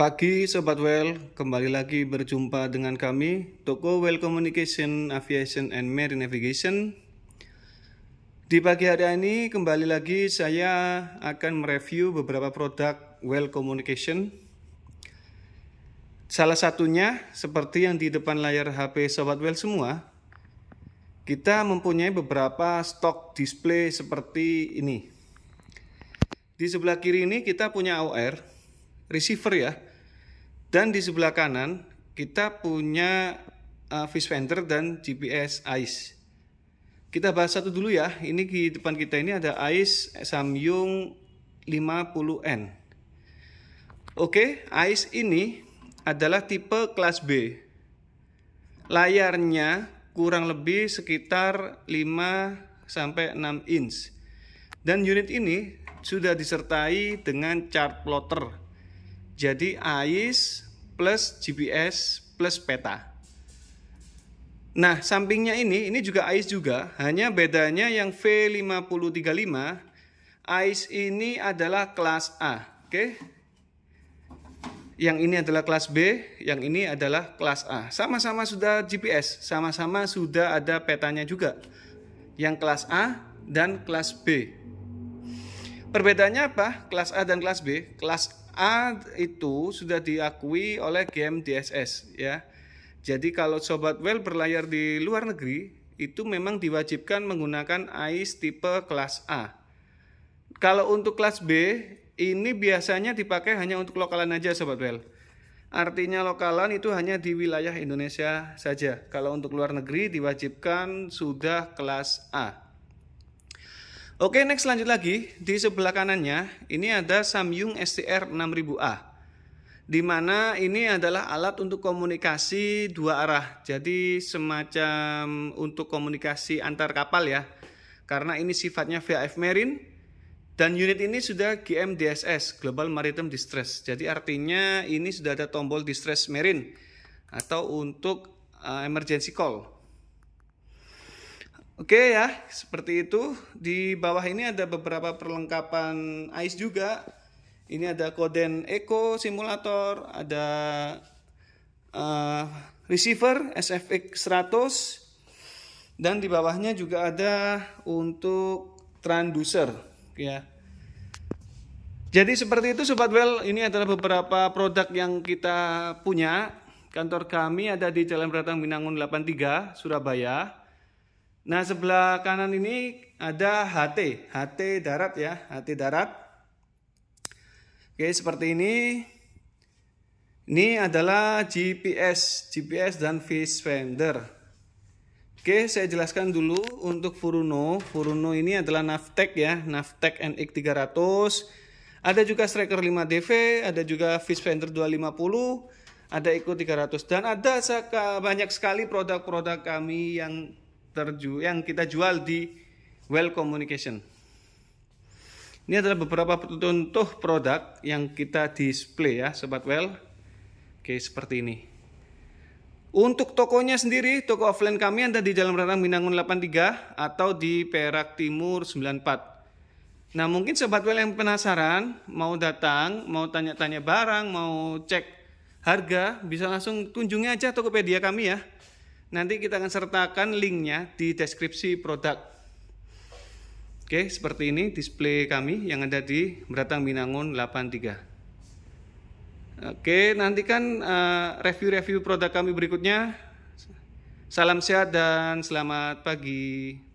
Pagi Sobat Well, kembali lagi berjumpa dengan kami, Toko Well Communication, Aviation and Marine Navigation. Di pagi hari ini kembali lagi saya akan mereview beberapa produk Well Communication. Salah satunya seperti yang di depan layar HP Sobat Well semua, kita mempunyai beberapa stok display seperti ini. Di sebelah kiri ini kita punya AOR, receiver ya. Dan di sebelah kanan kita punya uh, fish finder dan GPS ICE. Kita bahas satu dulu ya. Ini di depan kita ini ada ICE Samyung 50N. Oke, ICE ini adalah tipe kelas B. Layarnya kurang lebih sekitar 5 sampai 6 inch. Dan unit ini sudah disertai dengan chart plotter jadi AIS plus GPS plus peta. Nah, sampingnya ini, ini juga AIS juga, hanya bedanya yang V535, AIS ini adalah kelas A, oke? Okay? Yang ini adalah kelas B, yang ini adalah kelas A. Sama-sama sudah GPS, sama-sama sudah ada petanya juga. Yang kelas A dan kelas B. Perbedaannya apa? Kelas A dan kelas B. Kelas A itu sudah diakui oleh game DSS ya. Jadi kalau sobat well berlayar di luar negeri itu memang diwajibkan menggunakan AIS tipe kelas A. Kalau untuk kelas B ini biasanya dipakai hanya untuk lokalan aja sobat well. Artinya lokalan itu hanya di wilayah Indonesia saja. Kalau untuk luar negeri diwajibkan sudah kelas A. Oke, next lanjut lagi. Di sebelah kanannya, ini ada Samyung STR 6000A. Di mana ini adalah alat untuk komunikasi dua arah. Jadi semacam untuk komunikasi antar kapal ya. Karena ini sifatnya VAF Marine. Dan unit ini sudah GM DSS Global Maritime Distress. Jadi artinya ini sudah ada tombol Distress Marine. Atau untuk uh, emergency call. Oke ya, seperti itu. Di bawah ini ada beberapa perlengkapan ICE juga. Ini ada koden Eco simulator, ada uh, receiver SFX100 dan di bawahnya juga ada untuk transducer ya. Jadi seperti itu Sobat Well, ini adalah beberapa produk yang kita punya. Kantor kami ada di Jalan Beratang Binangun 83, Surabaya. Nah, sebelah kanan ini ada HT, HT darat ya, HT darat. Oke, seperti ini. Ini adalah GPS, GPS dan fish fender. Oke, saya jelaskan dulu untuk Furuno. Furuno ini adalah Navtec ya, Navtec NX300. Ada juga Striker 5DV, ada juga fish fender 250, ada Eco 300 dan ada banyak sekali produk-produk kami yang terju yang kita jual di Well Communication. Ini adalah beberapa contoh produk yang kita display ya, sobat Well. Oke, seperti ini. Untuk tokonya sendiri, toko offline kami ada di Jalan Rantang Minangun 83 atau di Perak Timur 94. Nah, mungkin sobat Well yang penasaran, mau datang, mau tanya-tanya barang, mau cek harga, bisa langsung kunjungi aja Tokopedia kami ya. Nanti kita akan sertakan linknya di deskripsi produk. Oke, seperti ini display kami yang ada di Beratang Binangun 83. Oke, nantikan eh, review-review produk kami berikutnya. Salam sehat dan selamat pagi.